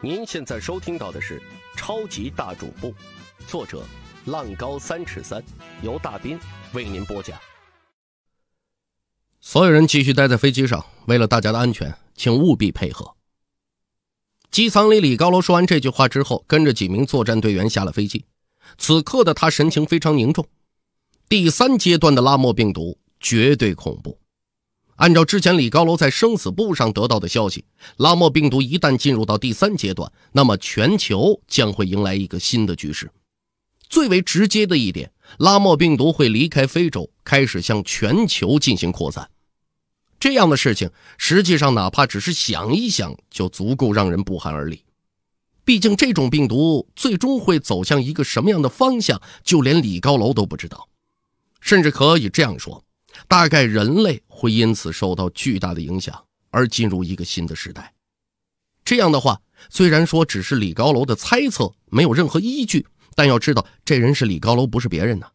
您现在收听到的是《超级大主播》，作者浪高三尺三，由大斌为您播讲。所有人继续待在飞机上，为了大家的安全，请务必配合。机舱里，李高楼说完这句话之后，跟着几名作战队员下了飞机。此刻的他神情非常凝重。第三阶段的拉莫病毒绝对恐怖。按照之前李高楼在生死簿上得到的消息，拉莫病毒一旦进入到第三阶段，那么全球将会迎来一个新的局势。最为直接的一点，拉莫病毒会离开非洲，开始向全球进行扩散。这样的事情，实际上哪怕只是想一想，就足够让人不寒而栗。毕竟这种病毒最终会走向一个什么样的方向，就连李高楼都不知道。甚至可以这样说，大概人类。会因此受到巨大的影响而进入一个新的时代。这样的话，虽然说只是李高楼的猜测，没有任何依据，但要知道这人是李高楼，不是别人呐。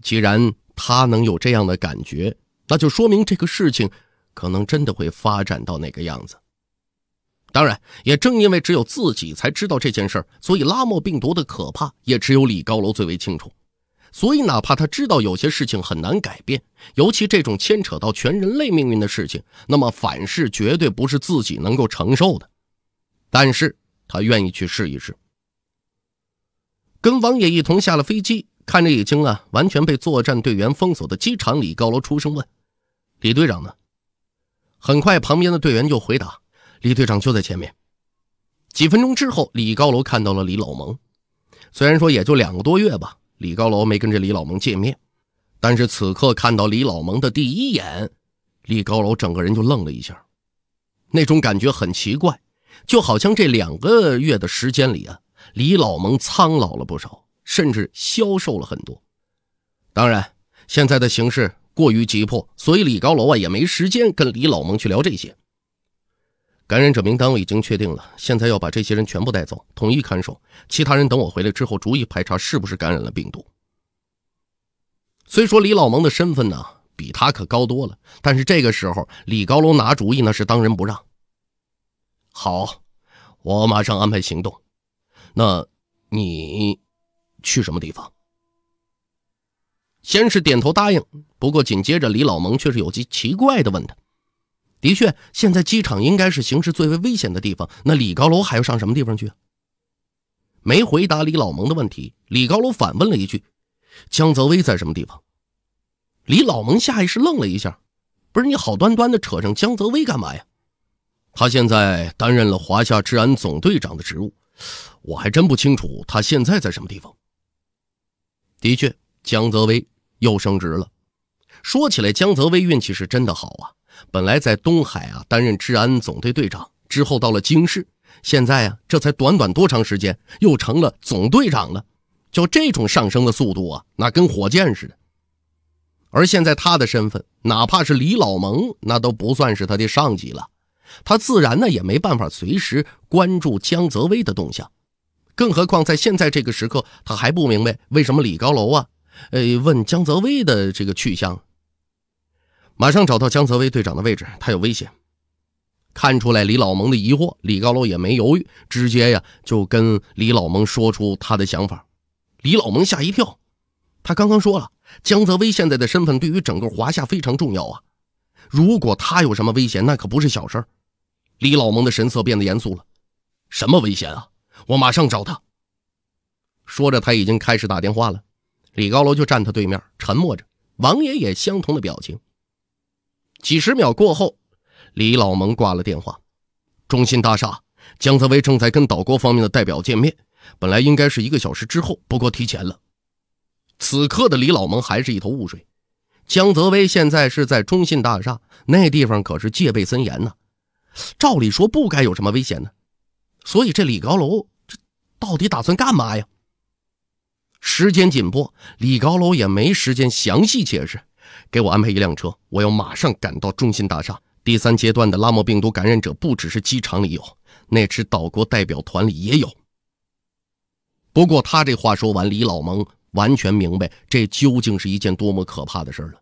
既然他能有这样的感觉，那就说明这个事情可能真的会发展到那个样子。当然，也正因为只有自己才知道这件事所以拉莫病毒的可怕也只有李高楼最为清楚。所以，哪怕他知道有些事情很难改变，尤其这种牵扯到全人类命运的事情，那么反噬绝对不是自己能够承受的。但是他愿意去试一试。跟王爷一同下了飞机，看着已经啊完全被作战队员封锁的机场李高楼出声问：“李队长呢？”很快，旁边的队员就回答：“李队长就在前面。”几分钟之后，李高楼看到了李老蒙。虽然说也就两个多月吧。李高楼没跟着李老蒙见面，但是此刻看到李老蒙的第一眼，李高楼整个人就愣了一下，那种感觉很奇怪，就好像这两个月的时间里啊，李老蒙苍老了不少，甚至消瘦了很多。当然，现在的形势过于急迫，所以李高楼啊也没时间跟李老蒙去聊这些。感染者名单我已经确定了，现在要把这些人全部带走，统一看守。其他人等我回来之后，逐一排查是不是感染了病毒。虽说李老蒙的身份呢比他可高多了，但是这个时候李高楼拿主意那是当仁不让。好，我马上安排行动。那，你去什么地方？先是点头答应，不过紧接着李老蒙却是有些奇怪的问他。的确，现在机场应该是形势最为危险的地方。那李高楼还要上什么地方去？没回答李老蒙的问题，李高楼反问了一句：“江泽威在什么地方？”李老蒙下意识愣了一下：“不是，你好端端的扯上江泽威干嘛呀？”他现在担任了华夏治安总队长的职务，我还真不清楚他现在在什么地方。的确，江泽威又升职了。说起来，江泽威运气是真的好啊。本来在东海啊担任治安总队队长，之后到了京市，现在啊这才短短多长时间，又成了总队长了。就这种上升的速度啊，那跟火箭似的。而现在他的身份，哪怕是李老蒙，那都不算是他的上级了。他自然呢也没办法随时关注江泽威的动向，更何况在现在这个时刻，他还不明白为什么李高楼啊，呃，问江泽威的这个去向。马上找到江泽威队长的位置，他有危险。看出来李老蒙的疑惑，李高楼也没犹豫，直接呀就跟李老蒙说出他的想法。李老蒙吓一跳，他刚刚说了，江泽威现在的身份对于整个华夏非常重要啊，如果他有什么危险，那可不是小事儿。李老蒙的神色变得严肃了，什么危险啊？我马上找他。说着，他已经开始打电话了。李高楼就站他对面，沉默着，王爷爷相同的表情。几十秒过后，李老蒙挂了电话。中信大厦，江泽威正在跟岛国方面的代表见面。本来应该是一个小时之后，不过提前了。此刻的李老蒙还是一头雾水。江泽威现在是在中信大厦，那地方可是戒备森严呢。照理说不该有什么危险呢。所以这李高楼，这到底打算干嘛呀？时间紧迫，李高楼也没时间详细解释。给我安排一辆车，我要马上赶到中心大厦。第三阶段的拉莫病毒感染者不只是机场里有，那支岛国代表团里也有。不过他这话说完，李老蒙完全明白这究竟是一件多么可怕的事了。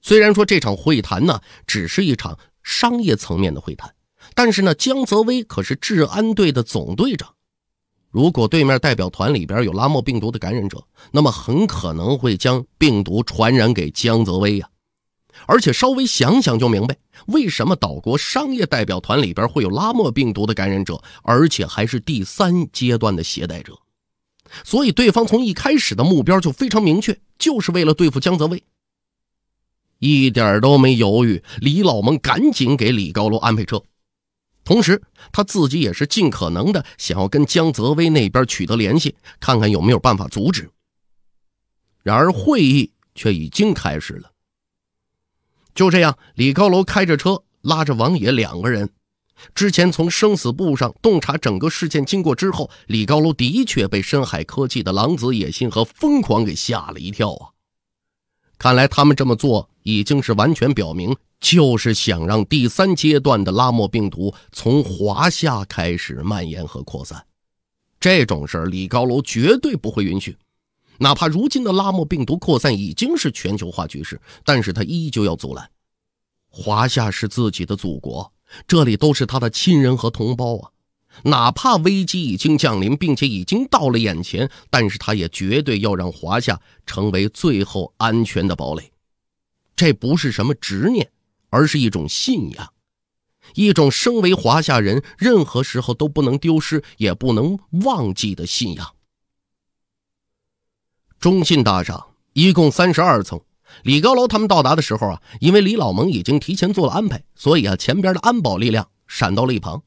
虽然说这场会谈呢，只是一场商业层面的会谈，但是呢，江泽威可是治安队的总队长。如果对面代表团里边有拉莫病毒的感染者，那么很可能会将病毒传染给江泽威呀。而且稍微想想就明白，为什么岛国商业代表团里边会有拉莫病毒的感染者，而且还是第三阶段的携带者。所以对方从一开始的目标就非常明确，就是为了对付江泽威。一点都没犹豫，李老蒙赶紧给李高楼安排车。同时，他自己也是尽可能的想要跟江泽威那边取得联系，看看有没有办法阻止。然而，会议却已经开始了。就这样，李高楼开着车拉着王野两个人，之前从生死簿上洞察整个事件经过之后，李高楼的确被深海科技的狼子野心和疯狂给吓了一跳啊！看来他们这么做。已经是完全表明，就是想让第三阶段的拉莫病毒从华夏开始蔓延和扩散。这种事儿，李高楼绝对不会允许。哪怕如今的拉莫病毒扩散已经是全球化局势，但是他依旧要阻拦。华夏是自己的祖国，这里都是他的亲人和同胞啊！哪怕危机已经降临，并且已经到了眼前，但是他也绝对要让华夏成为最后安全的堡垒。这不是什么执念，而是一种信仰，一种身为华夏人，任何时候都不能丢失、也不能忘记的信仰。中信大厦一共三十二层，李高楼他们到达的时候啊，因为李老蒙已经提前做了安排，所以啊，前边的安保力量闪到了一旁。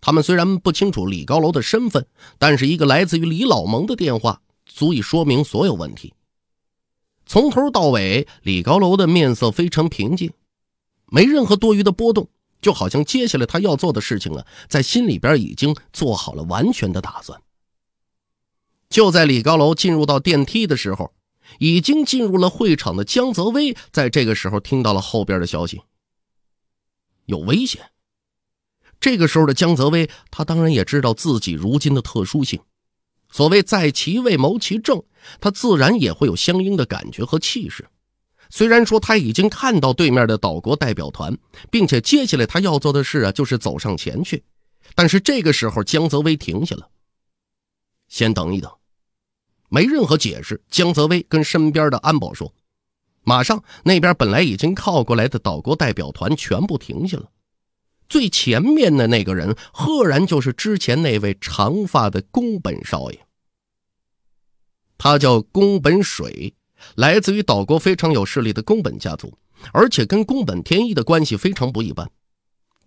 他们虽然不清楚李高楼的身份，但是一个来自于李老蒙的电话，足以说明所有问题。从头到尾，李高楼的面色非常平静，没任何多余的波动，就好像接下来他要做的事情啊，在心里边已经做好了完全的打算。就在李高楼进入到电梯的时候，已经进入了会场的江泽威，在这个时候听到了后边的消息。有危险。这个时候的江泽威，他当然也知道自己如今的特殊性。所谓在其位谋其政，他自然也会有相应的感觉和气势。虽然说他已经看到对面的岛国代表团，并且接下来他要做的事啊，就是走上前去，但是这个时候江泽威停下了，先等一等，没任何解释。江泽威跟身边的安保说：“马上，那边本来已经靠过来的岛国代表团全部停下了。”最前面的那个人，赫然就是之前那位长发的宫本少爷。他叫宫本水，来自于岛国非常有势力的宫本家族，而且跟宫本天一的关系非常不一般。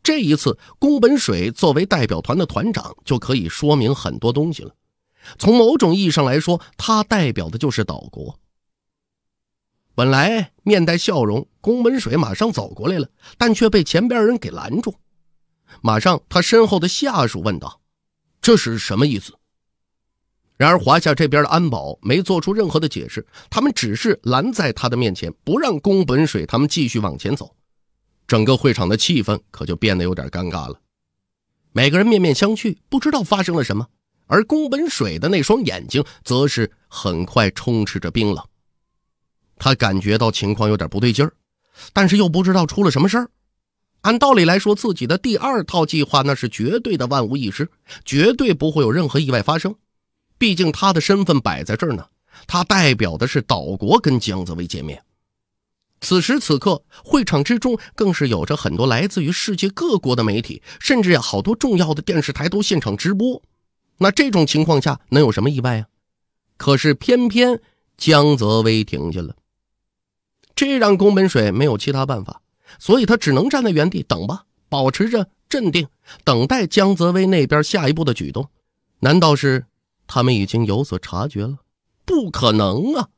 这一次，宫本水作为代表团的团长，就可以说明很多东西了。从某种意义上来说，他代表的就是岛国。本来面带笑容，宫本水马上走过来了，但却被前边人给拦住。马上，他身后的下属问道：“这是什么意思？”然而，华夏这边的安保没做出任何的解释，他们只是拦在他的面前，不让宫本水他们继续往前走。整个会场的气氛可就变得有点尴尬了，每个人面面相觑，不知道发生了什么。而宫本水的那双眼睛则是很快充斥着冰冷，他感觉到情况有点不对劲儿，但是又不知道出了什么事儿。按道理来说，自己的第二套计划那是绝对的万无一失，绝对不会有任何意外发生。毕竟他的身份摆在这儿呢，他代表的是岛国跟江泽威见面。此时此刻，会场之中更是有着很多来自于世界各国的媒体，甚至呀好多重要的电视台都现场直播。那这种情况下能有什么意外啊？可是偏偏江泽威停下了，这让宫本水没有其他办法。所以他只能站在原地等吧，保持着镇定，等待江泽威那边下一步的举动。难道是他们已经有所察觉了？不可能啊！